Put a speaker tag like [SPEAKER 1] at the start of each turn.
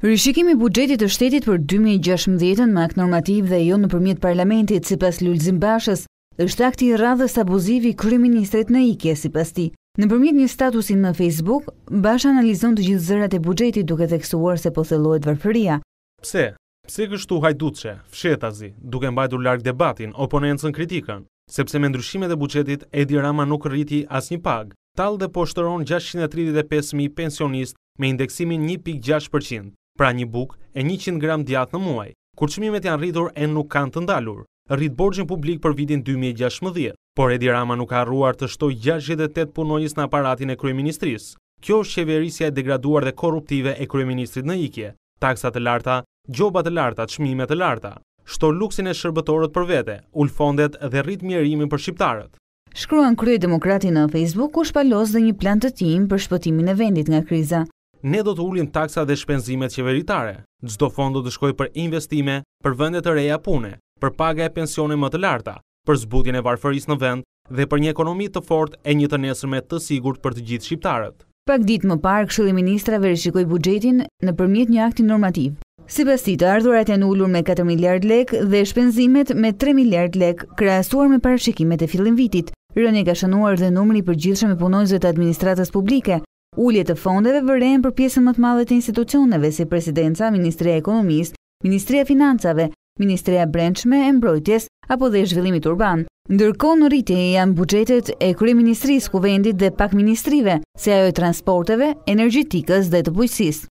[SPEAKER 1] Rishikimi bugjetit të shtetit për 2016 në akt normativ dhe jo në përmjet parlamentit si pas Lulzim Bashës, është akti i radhës abuzivi kryministrit në ike, si pas ti. Në përmjet një statusin në Facebook, Bashë analizon të gjithë zërat e bugjetit duke teksuar se po thelojt vërfëria.
[SPEAKER 2] Pse? Pse kështu hajduqe, fshetazi, duke mbajtur larg debatin, oponencën kritikën? Sepse me ndryshimet e bugjetit, Edi Rama nuk rriti as një pagë. Tal dhe poshtëron 635.000 pensionist me indeksimin 1.6% pra një buk e 100 gram djatë në muaj, kur qëmimet janë rritur e nuk kanë të ndalur, rritë borgjën publik për vitin 2016, por Edi Rama nuk arruar të shtoj 68 punojës në aparatin e Kryeministris. Kjo është qeverisja e degraduar dhe korruptive e Kryeministrit në ikje, taksat të larta, gjobat të larta, qmimet të larta, shto luksin e shërbetorët për vete, ulfondet dhe rritë mjerimin për shqiptarët.
[SPEAKER 1] Shkruan Krye Demokrati në Facebook ku shpalos dhe një plan të tim për shpëtimin e vendit nga kriza
[SPEAKER 2] ne do të ullim taksa dhe shpenzimet qeveritare. Gjdo fond do të shkoj për investime, për vendet të reja pune, për paga e pensione më të larta, për zbutjen e varfëris në vend dhe për një ekonomi të fort e një të nesërme të sigur për të gjithë shqiptarët.
[SPEAKER 1] Pak ditë më parë, këshëllë ministra verishikoj bugjetin në përmjet një aktin normativ. Si pas ti të ardhurat e në ullur me 4 miliard lek dhe shpenzimet me 3 miliard lek, krasuar me parashikimet e fillim vitit, rënje ka shënuar dhe numri për gjithshme punojzve të administratës publike, Ullje të fondeve vërrejnë për pjesën më të madhe të institucioneve si Presidenca, Ministria Ekonomisë, Ministria Financave, Ministria Brençme e Mbrojtjes apo dhe Zhvillimit Urban. Ndërko në rritje janë bugjetet e Kri Ministrisë, Kuvendit dhe Pak Ministrive, se ajo e transporteve, energjitikës dhe të bujësisë.